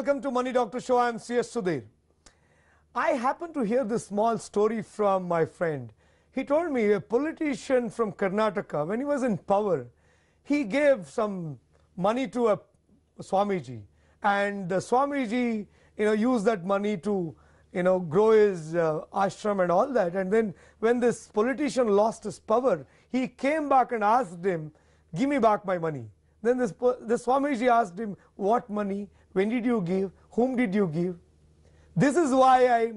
Welcome to Money Doctor Show. I'm C.S. Sudhir. I happened to hear this small story from my friend. He told me a politician from Karnataka, when he was in power, he gave some money to a Swamiji. And the Swamiji, you know, used that money to, you know, grow his uh, ashram and all that. And then when this politician lost his power, he came back and asked him, give me back my money. Then this, this Swamiji asked him, what money? when did you give, whom did you give. This is why I,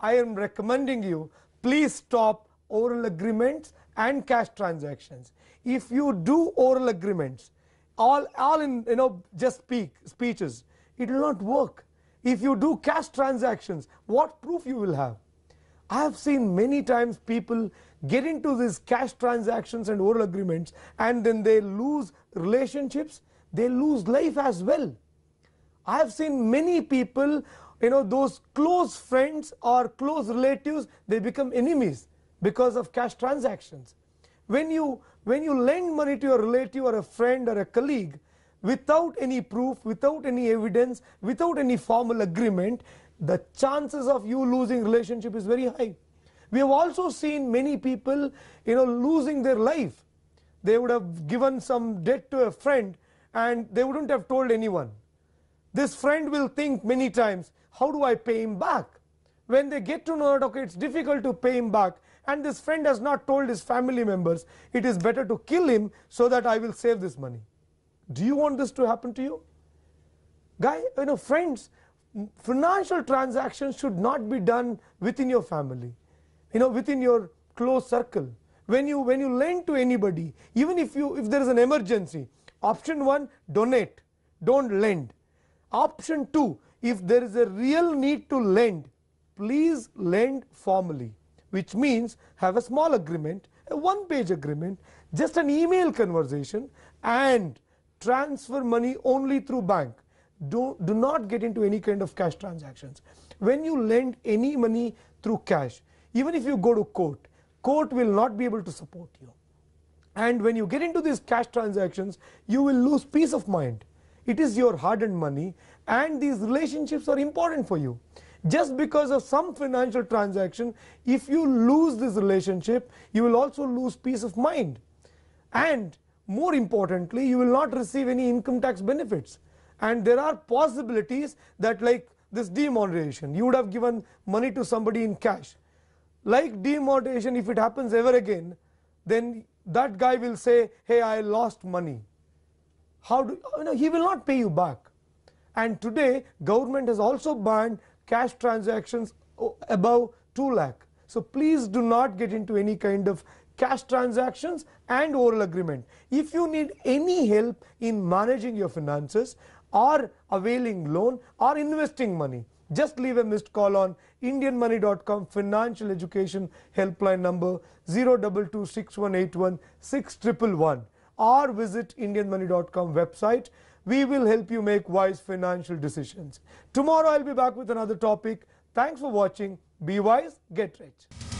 I am recommending you, please stop oral agreements and cash transactions. If you do oral agreements, all, all in you know just speak speeches, it will not work. If you do cash transactions, what proof you will have? I have seen many times people get into these cash transactions and oral agreements and then they lose relationships, they lose life as well. I have seen many people, you know, those close friends or close relatives, they become enemies because of cash transactions. When you, when you lend money to your relative or a friend or a colleague without any proof, without any evidence, without any formal agreement, the chances of you losing relationship is very high. We have also seen many people, you know, losing their life. They would have given some debt to a friend and they wouldn't have told anyone. This friend will think many times, how do I pay him back? When they get to know that okay, it's difficult to pay him back and this friend has not told his family members, it is better to kill him so that I will save this money. Do you want this to happen to you? Guy, you know friends, financial transactions should not be done within your family, you know within your close circle. When you, when you lend to anybody, even if you if there is an emergency, option 1 donate, do not lend Option 2, if there is a real need to lend, please lend formally, which means have a small agreement, a one page agreement, just an email conversation and transfer money only through bank. Do, do not get into any kind of cash transactions. When you lend any money through cash, even if you go to court, court will not be able to support you. And when you get into these cash transactions, you will lose peace of mind it is your hard earned money and these relationships are important for you. Just because of some financial transaction, if you lose this relationship, you will also lose peace of mind. And more importantly, you will not receive any income tax benefits. And there are possibilities that like this demonetization, you would have given money to somebody in cash. Like demonetization, if it happens ever again, then that guy will say, hey, I lost money how do you know he will not pay you back and today government has also banned cash transactions oh, above 2 lakh so please do not get into any kind of cash transactions and oral agreement if you need any help in managing your finances or availing loan or investing money just leave a missed call on indianmoney.com financial education helpline number 0226181 or visit indianmoney.com website. We will help you make wise financial decisions. Tomorrow I'll be back with another topic. Thanks for watching. Be wise, get rich.